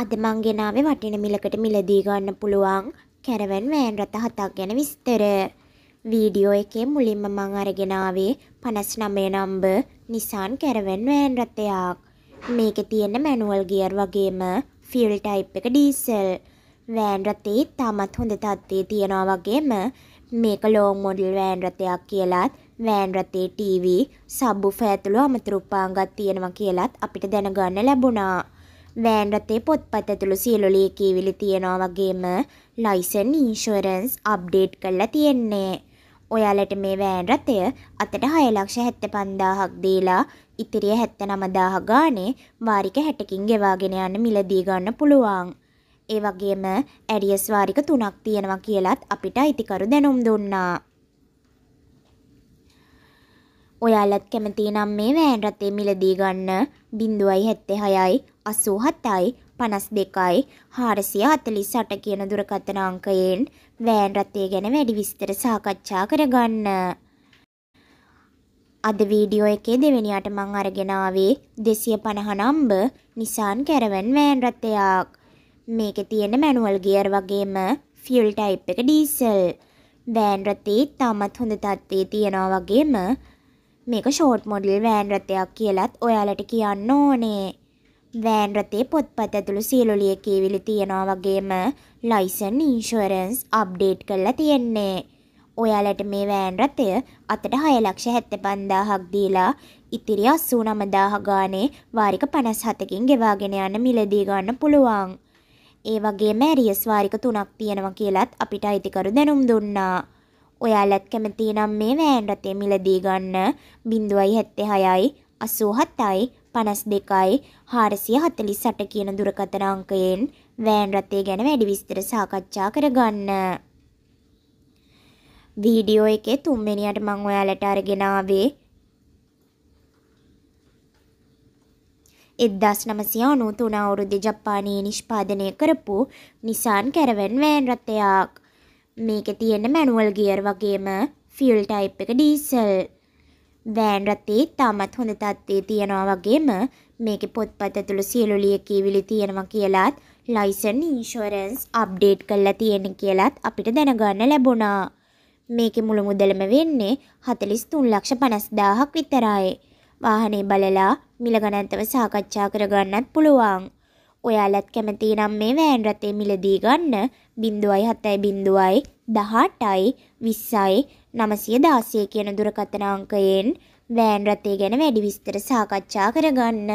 අද මං ගෙනාවේ වටින මිලකට මිලදී ගන්න පුළුවන් කැරවන් වෑන් රථ හතක් ගැන විස්තර. වීඩියෝ එකේ මුලින්ම මං අරගෙන ආවේ 59 නම්බර් Nissan කැරවන් වෑන් රථයක්. මේකේ තියෙන මැනුවල් ගියර් වගේම ෆියල් ටයිප් එක ඩීසල්. වෑන් රථේ තාමත් හොඳ තත්ත්වයේ තියනවා වගේම මේක ලෝන් මොඩල් වෑන් රථයක් කියලාත් වෑන් රථේ ටීවී, සබ්වුෆර් ඇතුළු අමතර උපාංගත් තියෙනවා කියලාත් අපිට දැනගන්න ලැබුණා. වෑන් රථේ පොත්පත් ඇතුළු සියලු ලියකියවිලි තියෙනවා වගේම ලයිසන් ඉන්ෂුරන්ස් අප්ඩේට් කරලා තියෙන්නේ. ඔයාලට මේ වෑන් රථය අතට 6,75,000ක් දීලා ඉතිරිය 79,000 ගානේ වාරික 60කින් ගෙවාගෙන යන්න මිලදී ගන්න පුළුවන්. ඒ වගේම ඇරියස් වාරික 3ක් තියෙනවා කියලත් අපිට අයිතිකරු දැනුම් දුන්නා. ඔයාලත් කැමති නම් මේ වෑන් රථේ මිලදී ගන්න 0.76යි 87යි 52යි 448 කියන දුරකථන අංකයෙන් වෑන් රථය ගැන වැඩි විස්තර සාකච්ඡා කරගන්න. අද වීඩියෝ එකේ දෙවෙනියට මං අරගෙන ආවේ 250 නම්බර් Nissan Caravan වෑන් රථයක්. මේකේ තියෙන මැනුවල් ගියර් වගේම ෆියුල් ටයිප් එක ඩීසල්. වෑන් රථේ තාමත් හොඳ තත්ත්වයේ තියනවා වගේම මේක ෂෝට් මොඩල් වෑන් රථයක් කියලත් ඔයාලට කියන්න ඕනේ. වෑන් රථේ පොත්පත් ඇතුළු සියලු ලියකියවිලි තියනවා වගේම ලයිසන් ඉන්ෂුරන්ස් අප්ඩේට් කරලා තියෙන්නේ. ඔයාලට මේ වෑන් රථය අතට 6,75,000ක් දීලා ඉතිරි 89,000 ගානේ වාරික 57කින් ගෙවාගෙන යන මිලදී ගන්න පුළුවන්. ඒ වගේම ඇරියස් වාරික 3ක් තියෙනවා කියලත් අපිට අයිතිකරු දැනුම් දුන්නා. ඔයාලත් කැමති නම් මේ වෑන් රථය මිලදී ගන්න 0.76යි 87යි 52යි 448 කියන දුරකථන අංකයෙන් වෑන් රථය ගැන වැඩි විස්තර සාකච්ඡා කරගන්න. වීඩියෝ එකේ තුන්වෙනියට මම ඔයාලට අරගෙන ආවේ 1993 අවුරුද්දේ ජපානයේ නිෂ්පාදනය කරපු නිසාන් කැරවන් වෑන් රථයක්. මේක තියෙන මැනුවල් ගියර් වගේම ෆියල් ටයිප් එක ඩීසල්. වෑන් රථේ තාමත් හොඳ තත්ත්වයේ තියෙනවා වගේම මේකේ පොත්පත ඇතුළු සියලු ලියකියවිලි තියෙනවා කියලාත් ලයිසන් ඉන්ෂුරන්ස් අප්ඩේට් කරලා තියෙන කියලාත් අපිට දැනගන්න ලැබුණා. මේකේ මුළු මුදලම වෙන්නේ 4350000ක් විතරයි. වාහනේ බලලා මිල ගණන්තව සාකච්ඡා කරගන්නත් පුළුවන්. ඔයාලත් කැමති නම් මේ වෑන් රථය මිලදී ගන්න 0.7.0 18යි 20යි 916 කියන දුරකථන අංකයෙන් වෑන් රථය ගැන වැඩි විස්තර සාකච්ඡා කරගන්න.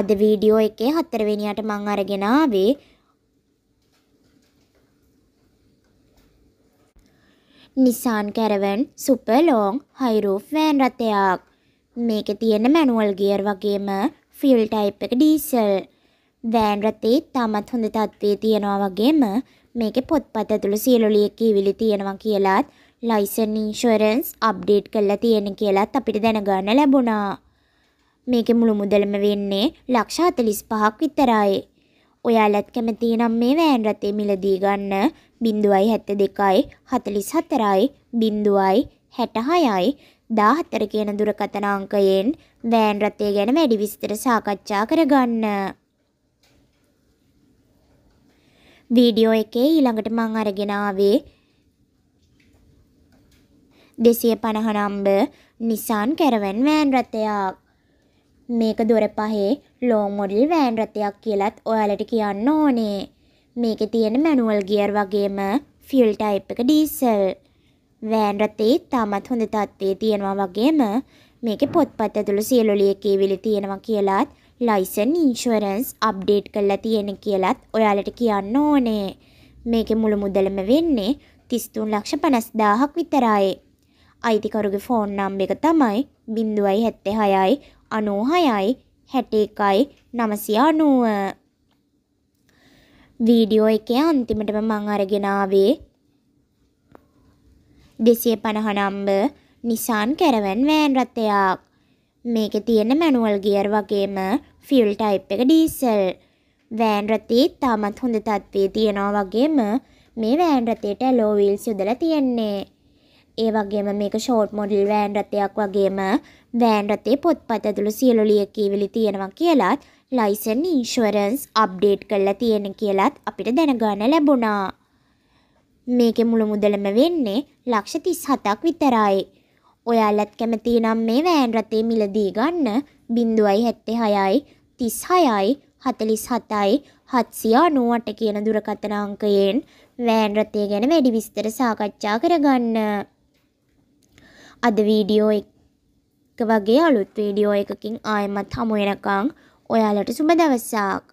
අද වීඩියෝ එකේ හතරවෙනියට මං අරගෙන ආවේ නිසාන් කැරවන් සුපර් ලෝං හයිරූෆ් වෑන් රථයක්. මේක තියෙන මැනුවල් ගියර් වගේම ෆිල් ටයිප් එක ඩීසල්. වෑන් රථේ තමත් හොඳ තත්ත්වයේ තියෙනවා වගේම මේකේ පොත්පත ඇතුළු සියලු ලියකියවිලි තියෙනවා කියලාත් ලයිසන් ඉන්ෂුරන්ස් අප්ඩේට් කරලා තියෙන කියලාත් අපිට දැනගන්න ලැබුණා. මේකේ මුළු මුදලම වෙන්නේ ලක්ෂ 45ක් විතරයි. ඔයාලත් කැමති නම් මේ වෑන් රථේ මිලදී ගන්න 0.72යි 44යි 0.66යි දාහතර කියන දුරකථන අංකයෙන් වෑන් රථය ගැන වැඩි විස්තර සාකච්ඡා කරගන්න. වීඩියෝ එකේ ඊළඟට මං අරගෙන ආවේ 250 නම්බර් Nissan Caravan වෑන් රථයක්. මේක දොර පහේ ලෝ මොඩල් වෑන් රථයක් කියලත් ඔයාලට කියන්න ඕනේ. මේකේ තියෙන මැනුවල් ගියර් වගේම ෆියුල් ටයිප් එක ඩීසල්. වෑන් රථේ තාමත් හොඳ තත්ත්වයේ තියෙනවා වගේම මේකේ පොත්පත් ඇතුළු සියලු ලියකියවිලි තියෙනවා කියලාත් ලයිසන් ඉන්ෂුරන්ස් අප්ඩේට් කරලා තියෙන කියලාත් ඔයාලට කියන්න ඕනේ. මේකේ මුළු මුදලම වෙන්නේ 33,50,000ක් විතරයි. අයිතිකරුගේ ෆෝන් නම් එක තමයි 0.76යි 96යි 61යි 990. වීඩියෝ එකේ අන්තිමටම මම අරගෙන ආවේ දෙසිය පණහනම්බ නිසාන් කැරවන් වෑන් රත්තයක්. මේක තියෙන මැනුවල් ගියර් වගේම ෆිල් ටයිප් එක ඩීසල්. වෑන් රතේ තාමත් හොඳ තත්ත්වයේ තියෙනවා වගේම මේ වෑන් රතේට ඇලෝවිල්ස් යොදලා තියෙන්නේ. ඒ වගේම මේක ෂෝට් මොඩල් වෑන් රතයක් වගේම වෑන් රතේ පොත්පත් ඇතුළු සියලු ලියකියවිලි තියෙනවා කියලත් ලයිසන් ඉන්ෂුවරන්ස් අප්ඩේට් කරලා තියෙන කියලත් අපිට දැනගන්න ලැබුණා. මේකේ මුළු මුදලම වෙන්නේ ලක්ෂ 37ක් විතරයි. ඔයාලත් කැමති නම් මේ වෑන් රථේ මිලදී ගන්න 0.76යි 36යි 47යි 798 කියන දුරකථන අංකයෙන් වෑන් රථය ගැන වැඩි විස්තර සාකච්ඡා කරගන්න. අද වීඩියෝ එක වගේ අලුත් වීඩියෝ එකකින් ආයෙමත් හමු වෙනකන් ඔයාලට සුබ දවසක්.